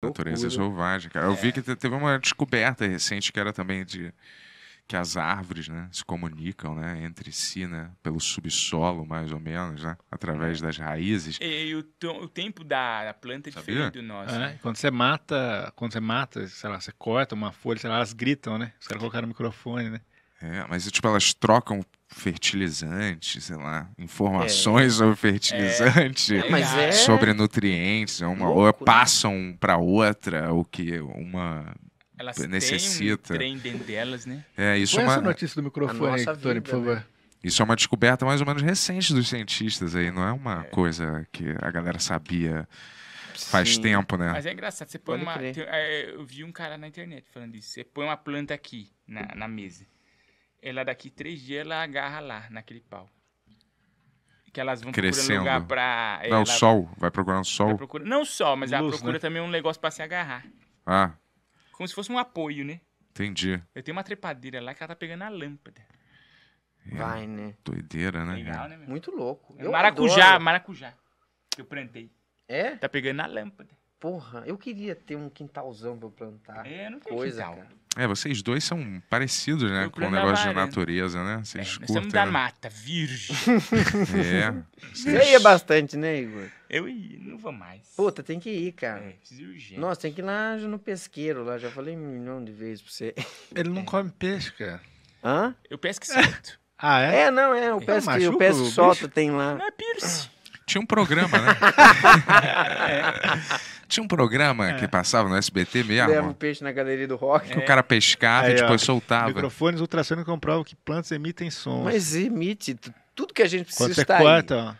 Natureza selvagem, cara. É. Eu vi é. que teve uma descoberta recente que era também de que as árvores, né, se comunicam, né, entre si, né, pelo subsolo, mais ou menos, né, através é. das raízes. E, e o, o, tempo da planta é Sabia? diferente do nosso. É, né? Quando você mata, quando você mata, sei lá, você corta uma folha, sei lá, elas gritam, né? Os caras colocaram o microfone, né? É, mas tipo, elas trocam fertilizante, sei lá, é. informações é. sobre fertilizante, é. é, é sobre nutrientes, uma Louco, ou né? passam né? para outra o que uma Elas necessita. Têm um trem delas, né? É isso. Põe uma... essa notícia do microfone, aí, Tony, por né? favor. Né? Isso é uma descoberta mais ou menos recente dos cientistas aí, não é uma coisa que a galera sabia faz Sim. tempo, né? Mas é engraçado, você põe Pode uma. Tem, eu vi um cara na internet falando isso. Você põe uma planta aqui na, uhum. na mesa ela daqui três dias ela agarra lá, naquele pau. Que elas vão Crescendo. lugar pra. Não, é, o sol. Vai procurar um sol. Procura, não só mas Luz, ela procura né? também um negócio pra se agarrar. Ah. Como se fosse um apoio, né? Entendi. Eu tenho uma trepadeira lá que ela tá pegando a lâmpada. É, Vai, né? Doideira, né? Legal, né Muito louco. É maracujá, adoro. maracujá. Que eu plantei. É? Tá pegando a lâmpada. Porra, eu queria ter um quintalzão pra eu plantar. É, não tem coisa, quintal. Cara. É, vocês dois são parecidos, né? Com o negócio é de natureza, né? É, vocês é, curtem, da né? mata, virgem. é. Você ia bastante, né, Igor? Eu ia, não vou mais. Puta, tem que ir, cara. É, preciso urgente. Nossa, tem que ir lá no pesqueiro lá. Já falei um milhão de vezes pra você. Ele não é. come peixe, cara. Hã? Eu pesco solto. Ah, é? É, não, é. O pesco, eu o pesco solto tem lá. Não é piercing. Tinha um programa, né? é. Tinha um programa é. que passava no SBT mesmo. Leva um peixe na galeria do rock. Que é. o cara pescava Aí, e depois ó, soltava. Microfones ultrassônicos comprovam que plantas emitem som. Mas emite. Tudo que a gente precisa Quando você tá corta, ó.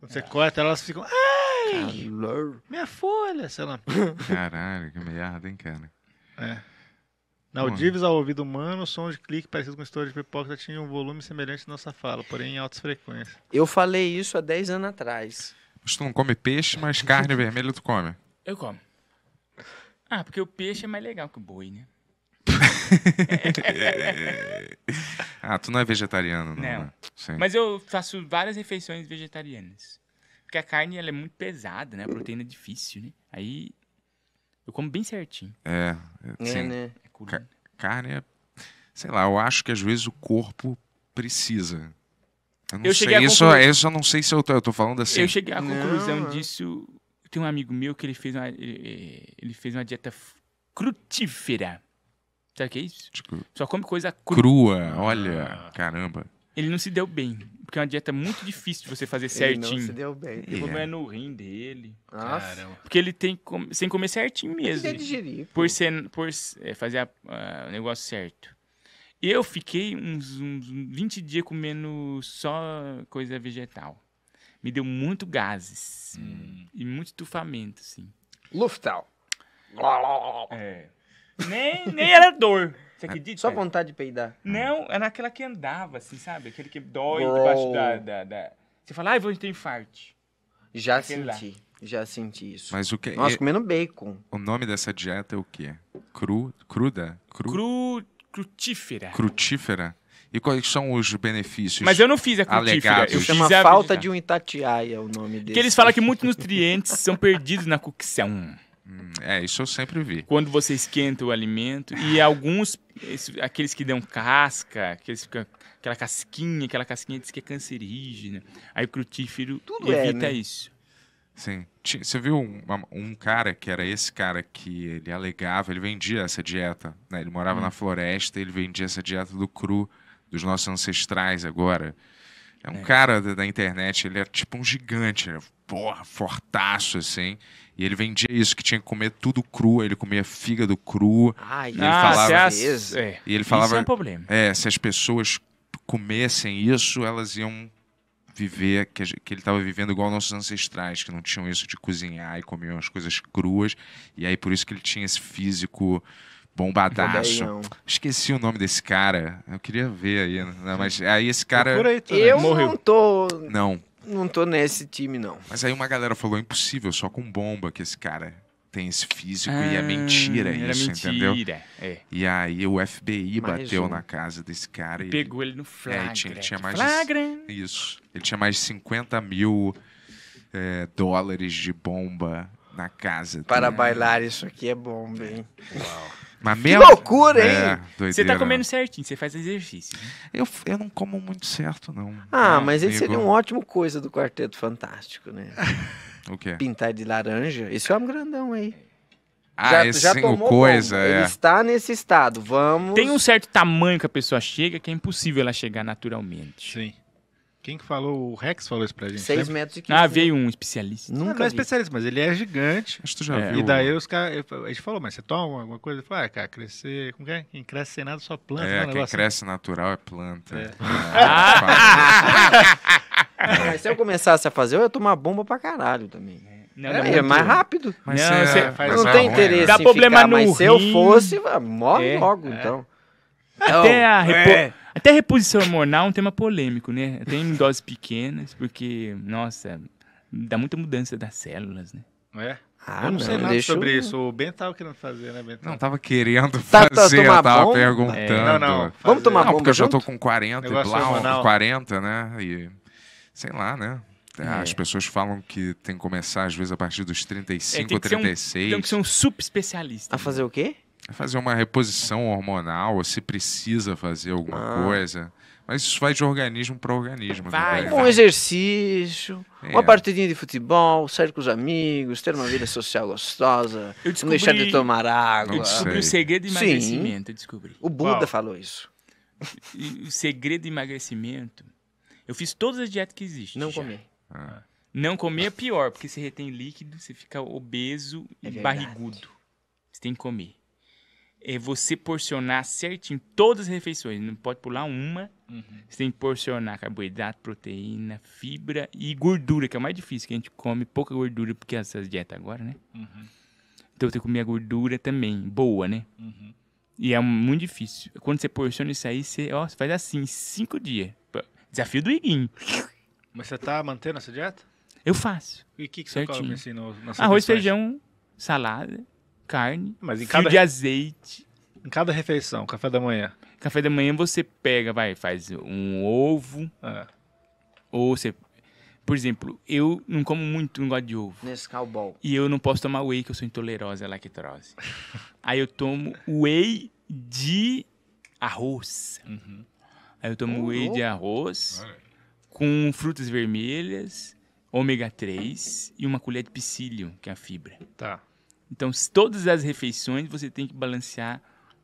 Quando você é. corta, elas ficam... Ai, Calor. minha folha, sei lá. Caralho, que merda, hein, cara. É. Naudíveis ao ouvido humano, som de clique parecido com história de pipoca tinha um volume semelhante à nossa fala, porém em altas frequências. Eu falei isso há 10 anos atrás. tu não come peixe, mas carne vermelha tu come. Eu como. Ah, porque o peixe é mais legal que o boi, né? É. ah, tu não é vegetariano, não. não. Né? Mas eu faço várias refeições vegetarianas. Porque a carne ela é muito pesada, né? A proteína é difícil, né? Aí eu como bem certinho. É, é, é sim. É, né? é né? carne é. Sei lá, eu acho que às vezes o corpo precisa. Eu não eu sei. Isso, isso eu não sei se eu tô, eu tô falando assim. Eu cheguei à conclusão não. disso tem um amigo meu que ele fez uma, ele, ele fez uma dieta crutífera. Sabe o que é isso? Tipo, Só come coisa cru. crua. Olha, ah. caramba. Ele não se deu bem, porque é uma dieta muito difícil de você fazer certinho. Ele não se deu bem. ele comeu é. no rim dele. Nossa. Caramba. Porque ele tem com... sem comer certinho mesmo. Ele digerir. Por, ser, por é, fazer o negócio certo. Eu fiquei uns, uns 20 dias comendo só coisa vegetal me deu muito gases assim, hum. e muito tufamento, sim Luftal. É. Nem, nem era dor. Você ah, acredita? Só vontade de peidar. Não, era aquela que andava, assim, sabe? Aquele que dói Bro. debaixo da, da, da, Você fala, ai, ah, vou ter infarto. Já aquele senti. Lá. Já senti isso. Mas o que Nossa, é... comendo bacon. O nome dessa dieta é o quê? Cru... Cruda? Cru... Cru... Crutífera. Crutífera? E quais são os benefícios? Mas eu não fiz a cutífera. Eu chamo a falta de um itatiaia o nome dele. Que eles falam que muitos nutrientes são perdidos na cocção. Hum, hum, é, isso eu sempre vi. Quando você esquenta o alimento e alguns, aqueles que dão casca, aqueles aquela casquinha, aquela casquinha diz que é cancerígena. Aí o crutífero Tudo é, evita é, né? isso. Sim. Você viu um, um, cara que era esse cara que ele alegava, ele vendia essa dieta, né? Ele morava hum. na floresta, ele vendia essa dieta do cru dos nossos ancestrais agora. É um é. cara da, da, internet, ele é tipo um gigante, ele é, porra, fortaço, assim. E ele vendia isso, que tinha que comer tudo cru, ele comia fígado cru. Ai, e ele ah, falava, as... é. E ele falava. Isso é um problema. É, se as pessoas comessem isso, elas iam viver, que, que ele estava vivendo igual nossos ancestrais, que não tinham isso de cozinhar e comiam as coisas cruas. E aí por isso que ele tinha esse físico Bombadaço. Bombadão. Esqueci o nome desse cara. Eu queria ver aí, né, Mas é, aí esse cara. Aí, tá Eu Morreu. não tô. Não. Não tô nesse time, não. Mas aí uma galera falou: impossível, só com bomba que esse cara tem esse físico ah, e é ah, mentira isso, mentira, entendeu? É. E aí o FBI mais bateu um. na casa desse cara e. Pegou ele no flagra. É, tinha, ele tinha mais flagra. De, isso. Ele tinha mais de 50 mil é, dólares de bomba na casa. Para né? bailar, isso aqui é bomba, hein? É. Uau. Mas mesmo, que loucura, hein? É, você tá comendo certinho, você faz exercício. Né? Eu, eu não como muito certo, não. Ah, é, mas esse seria um ótimo coisa do Quarteto Fantástico, né? o quê? Pintar de laranja. Esse é um grandão aí. Ah, já, esse já tomou coisa, é. Ele está nesse estado, vamos... Tem um certo tamanho que a pessoa chega que é impossível ela chegar naturalmente. Sim. Quem que falou? O Rex falou isso pra gente. 6 metros e 15 Ah, né? veio um especialista. Nunca não, não é especialista, mas ele é gigante. Acho que tu já é, viu. E daí os caras. A gente falou, mas você toma alguma coisa? Ele falou, ah, cara, crescer. Como que é? Quem cresce sem nada só planta. É, né, quem cresce assim. natural é planta. É. Ah, mas se eu começasse a fazer, eu ia tomar bomba pra caralho também. Não, é, é, mais rápido. Mas não, você, é, não tem né? interesse. Né? Dá em problema ficar, no mas rim. se eu fosse, morre é. logo, é. então. Até a, repo... Até reposição hormonal é um tema polêmico, né? Tem em doses pequenas, porque, nossa, dá muita mudança das células, né? Não é? Ah, eu não, não sei nada sobre isso. O Ben tava querendo fazer, né, Ben? Não, tava querendo fazer, tá, tá, tava bomba? perguntando. É. Não, não. Fazer. Vamos tomar não, porque junto? eu já tô com 40 e blá, 40, né? E sei lá, né? É, é. As é. pessoas falam que tem que começar, às vezes, a partir dos 35 é, ou 36. Um, tem que ser um super especialista. A né? fazer o quê? fazer uma reposição hormonal, se precisa fazer alguma ah. coisa. Mas isso vai de organismo para organismo. Né, vai, um exercício, é. uma partidinha de futebol, sair com os amigos, ter uma vida social gostosa, descobri, não deixar de tomar água. Eu descobri o segredo de emagrecimento, Sim. eu descobri. O Buda Uau. falou isso. O segredo de emagrecimento, eu fiz todas as dietas que existem. Não já. comer. Ah. Não comer é pior, porque você retém líquido, você fica obeso é e verdade. barrigudo. Você tem que comer é você porcionar certinho todas as refeições. Não pode pular uma. Uhum. Você tem que porcionar carboidrato, proteína, fibra e gordura, que é o mais difícil, que a gente come pouca gordura, porque essas dietas agora, né? Uhum. Então que comer a gordura também, boa, né? Uhum. E é muito difícil. Quando você porciona isso aí, você, ó, você faz assim, cinco dias. Desafio do Iguinho. Mas você tá mantendo essa dieta? Eu faço. E o que, que você certinho. come assim no, Arroz, feijão, salada carne, Mas em fio cada... de azeite. Em cada refeição, café da manhã. Café da manhã você pega, vai, faz um ovo. Ah. Ou você. Por exemplo, eu não como muito, não gosto de ovo. nesse Ball. E eu não posso tomar whey, que eu sou intolerante à lactose. Aí eu tomo whey de arroz. Uhum. Aí eu tomo whey de arroz com frutas vermelhas, ômega 3 e uma colher de psyllium, que é a fibra. Tá. Então, todas as refeições você tem que balancear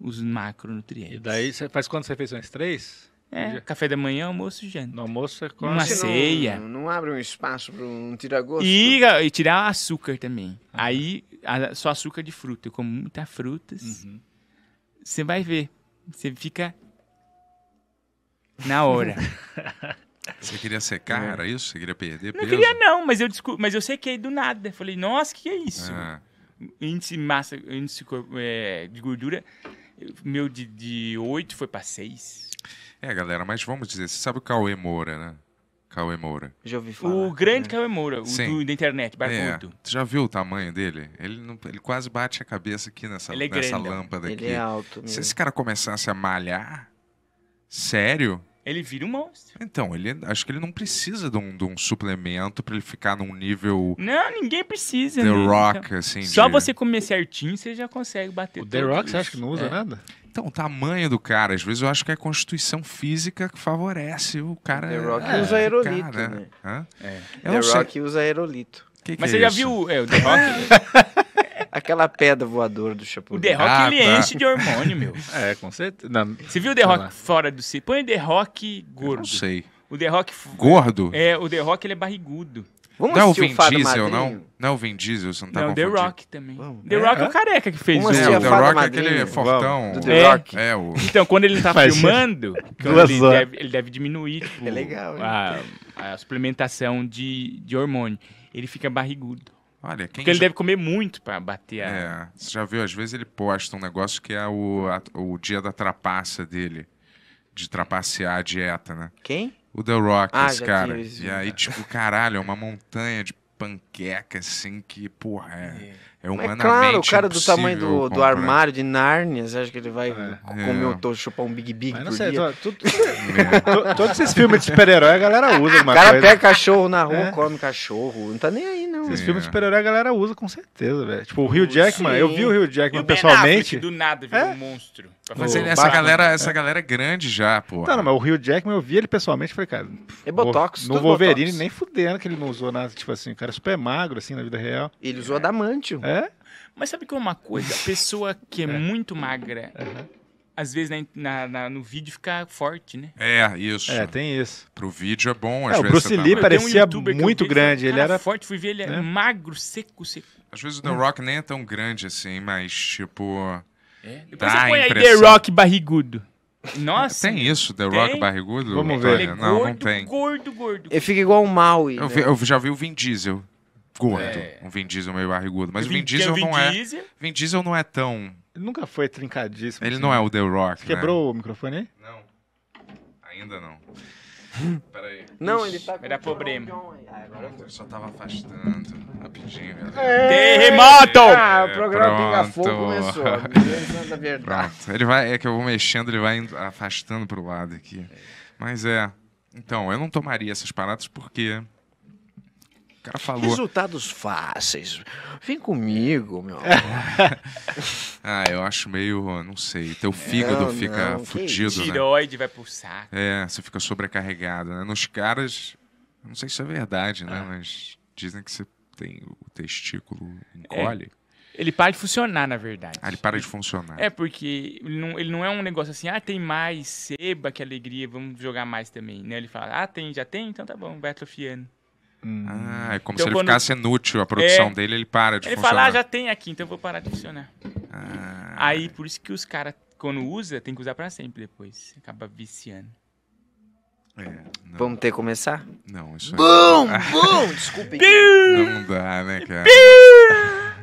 os macronutrientes. E daí você faz quantas refeições? Três? É, café da manhã, almoço e janta. No almoço é quase... Uma você ceia. Não, não, abre um espaço para um tiragosto? E, e tirar açúcar também. Ah. Aí, a, só açúcar de fruta. Eu como muitas frutas. Uhum. Você vai ver. Você fica na hora. você queria secar, é. era isso? Você queria perder Não queria não, mas eu, descu... mas eu sequei do nada. Falei, nossa, que é isso? Ah índice massa, índice é, de gordura, meu de, de 8 foi para 6. É, galera, mas vamos dizer, você sabe o Cauê Moura, né? Cauê Moura. Já ouvi falar. O grande é. Cauê Moura, o do, da internet, é, barbudo. É. Tu já viu o tamanho dele? Ele, não, ele quase bate a cabeça aqui nessa, ele é nessa lâmpada ele aqui. Ele é alto mesmo. Se esse cara começasse a malhar, sério, ele vira um monstro. Então, ele acho que ele não precisa de um, de um suplemento para ele ficar num nível. Não, ninguém precisa. The né? Rock, então, assim. Só de... você comer certinho, você já consegue bater. O The Rock, isso. você acha que não usa é. nada? Então, o tamanho do cara, às vezes eu acho que é a constituição física que favorece o cara. The Rock é, usa aerolito. Cara, né? né? Hã? É. The Rock sei. usa aerolito. Que que Mas é você isso? já viu é, o The Rock? Aquela pedra voadora do Chapulzinho. O The Rock, ah, ele tá. enche de hormônio, meu. É, com certeza. Não. Você viu o The Rock fora do si? Põe o The Rock gordo. Eu não sei. O The Rock... Gordo? É, o The Rock, ele é barrigudo. Vamos não é o Vin Diesel, não? Não é o Vin Diesel, você não tá não, confundindo. The Rock também. Vamos. The é? Rock é, o careca que fez Vamos isso. o é, é The Rock é aquele fortão. Do The é. Rock. É, o... Então, quando ele tá filmando, ele deve, ele deve, diminuir tipo, é legal, a, a, suplementação de, de hormônio. Ele fica barrigudo. Olha, Porque já... ele deve comer muito para bater a... É, você já viu, às vezes ele posta um negócio que é o, a, o dia da trapaça dele. De trapacear a dieta, né? Quem? O The Rock, ah, esse cara. e aí, tipo, caralho, é uma montanha de panqueca, assim, que, porra, é, é. É humanamente Mas é claro, o cara do tamanho do, do armário de Nárnia, você acha que ele vai é. comer é. ou chupar um Big Big Mas não sei, dia? Tô, Todos esses filmes de super-herói a galera usa. O cara coisa. pega cachorro na rua, é. come cachorro, não tá nem aí não. Esses filmes é. de super-herói a galera usa com certeza, velho. Tipo, o Rio Jackman, eu vi o Rio Jackman pessoalmente. Affleck, do nada virou um monstro. Mas ele, essa, galera, essa galera é grande já, pô. Tá, não, mas o Rio Jackman eu vi ele pessoalmente foi falei, cara. É Botox, No Wolverine botox. nem fudendo que ele não usou nada. Tipo assim, o cara é super magro, assim, na vida real. Ele usou adamantio. É? Mas sabe que é uma coisa? A pessoa que é, é. muito magra, às vezes na- né, na- na- no vídeo fica forte, né? É, isso. É, tem isso. Pro vídeo é bom. Às, é, o vezes Bruce tá parecia youtuber muito vi, grande, ele era- forte, fui ver ele é. Né? magro, seco, seco. às vezes o The Rock nem é tão grande assim, mas tipo. É. Depois você põe aí The Rock barrigudo. Nossa. Tem isso, The Rock barrigudo? Vamos ver. É ele é não, não tem. gordo, gordo. Ele fica igual o Maui. Eu, né? eu já vi o Vin Diesel gordo. É. Um Vin Diesel meio barrigudo. Mas o Vin, é Diesel Vin não é. Vin Diesel não é tão. Ele nunca foi trincadíssimo. Ele assim. não é o The Rock. Você né? quebrou né? o microfone aí? Não. Ainda não. Peraí. Não, ele tá Era problema. Ah, eu só tava afastando. Rapidinho, galera. Terremoto! É. Ah, o programa é, Pinga Fogo começou. é verdade. Pronto. Ele vai, é que eu vou mexendo, ele vai afastando pro lado aqui. Mas é. Então, eu não tomaria essas paradas porque o cara falou. Resultados fáceis. Vem comigo, meu amor. ah, eu acho meio. Não sei. Teu fígado não, fica não, fudido. Né? Tiroide vai pro saco. É, você fica sobrecarregado. Né? Nos caras. Não sei se é verdade, né? Ah. Mas dizem que você tem o testículo encolhe. É. Ele para de funcionar, na verdade. Ah, ele para de funcionar. É, porque ele não, ele não é um negócio assim, ah, tem mais, seba, que alegria, vamos jogar mais também. Né? Ele fala, ah, tem, já tem? Então tá bom, vai atrofiando. Uhum. Ah, é como então, se ele quando... ficasse inútil a é. produção é... dele, ele para de ele funcionar. Ele fala, ah, já tem aqui, então eu vou parar de funcionar. Ah. Aí, por isso que os caras, quando usa, tem que usar para sempre depois. Acaba viciando. É, Vamos ter que começar? Não, isso aí. Bum! Bum! Desculpem. Não dá, né, cara?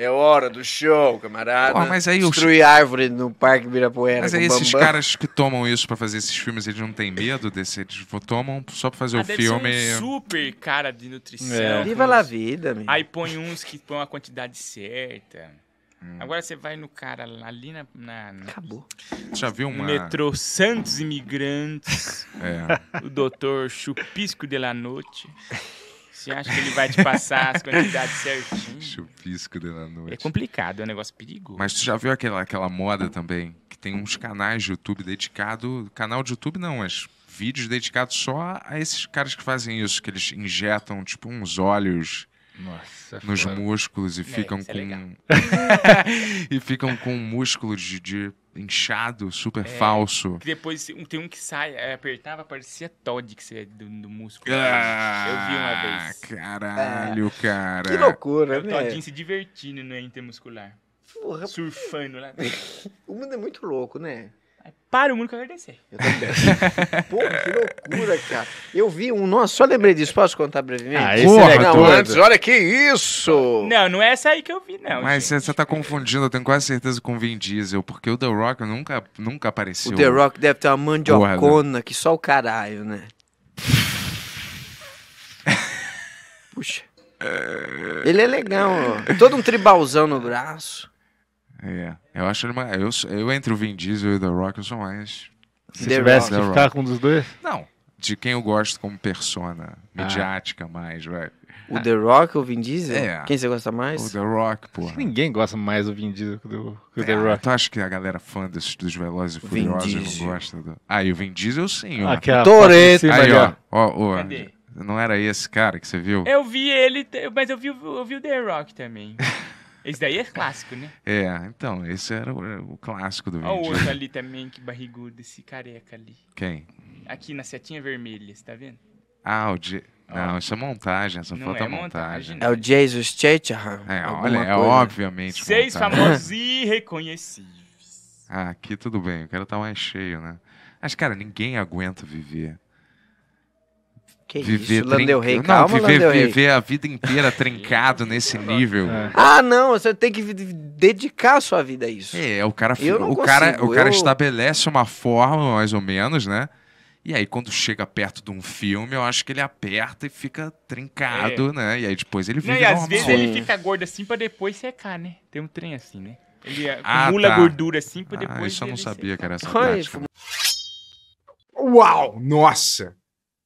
É hora do show, camarada. Pô, mas aí Destruir os... árvore no Parque Birapuera. Mas aí esses caras que tomam isso pra fazer esses filmes, eles não têm medo desse? Eles tomam só pra fazer ah, o filme. Um super cara de nutrição. É. Viva a vida, meu. Aí põe uns que põem a quantidade certa. Hum. Agora você vai no cara ali na. na, na Acabou. Já viu uma. Metrô Santos Imigrantes. é. O doutor Chupisco de la Noite. Você acha que ele vai te passar as quantidades certinho? Chupisco da noite. É complicado, é um negócio perigoso. Mas tu já viu aquela, aquela moda também? Que tem uns canais de YouTube dedicado... Canal de YouTube não, mas vídeos dedicados só a esses caras que fazem isso. Que eles injetam, tipo, uns olhos Nossa, nos foda. músculos e é, ficam é com e ficam com músculos de, de inchado, super é, falso. Que depois tem um que sai, é, apertava, parecia Todd, que você é do, do músculo. Ah, eu vi uma vez. Caralho, é. cara. Que loucura, é né? O Toddinho se divertindo no intermuscular. Porra, Surfando lá. o mundo é muito louco, né? Para o mundo que agradecer. Eu também. Pô, que loucura, cara. Eu vi um. Nossa, só lembrei disso. Posso contar brevemente? Ah, Porra, é não, antes, olha que isso! Não, não é essa aí que eu vi, não. Mas gente. você tá confundindo, eu tenho quase certeza, com o Vin Diesel, porque o The Rock nunca, nunca apareceu. O The Rock deve ter uma né? mandiocona Porra, que só o caralho, né? Puxa. Ele é legal, ó. Todo um tribalzão no braço. É. Eu acho ele mais. Eu, eu entre o Vin Diesel e o The Rock, eu sou mais. Se tivesse que ficar com um dos dois? Não. De quem eu gosto como persona ah. mais, velho. O The Rock ou o Vin Diesel? É. Quem você gosta mais? O The Rock, pô Ninguém gosta mais do Vin Diesel que do que o é, The Rock. Tu acha que a galera fã desses, dos Velozes e Furiosos não gosta do... Ah, e o Vin Diesel sim, ó. Aquela Toreto! Aí, ó. ó, ó Cadê? Não era esse cara que você viu? Eu vi ele, mas eu vi, eu vi o The Rock também. Esse daí é clássico, né? É, então, esse era o, o clássico do vídeo. Olha o outro ali também, que barrigudo, esse careca ali. Quem? Aqui na setinha vermelha, você tá vendo? Ah, o de... Não, isso é montagem, essa não foto é, é montagem. montagem. É o Jesus Chatham. É, olha, é coisa. é obviamente. Seis famosos irreconhecíveis. Ah, aqui tudo bem, o cara tá mais cheio, né? Mas, cara, ninguém aguenta viver que viver isso, Landel Rey, calma, não, viver, Landel viver a vida inteira trincado nesse nível. É. Ah, não, você tem que dedicar a sua vida a isso. É, é o cara, o cara, o cara estabelece uma forma, mais ou menos, né? E aí, quando chega perto de um filme, eu acho que ele aperta e fica trincado, é. né? E aí depois ele vive não, E às vezes ele fica gordo assim pra depois secar, né? Tem um trem assim, né? Ele é, ah, acumula tá. gordura assim pra ah, depois. Ah, isso eu não sabia secar. que era essa prática. Uau! Nossa!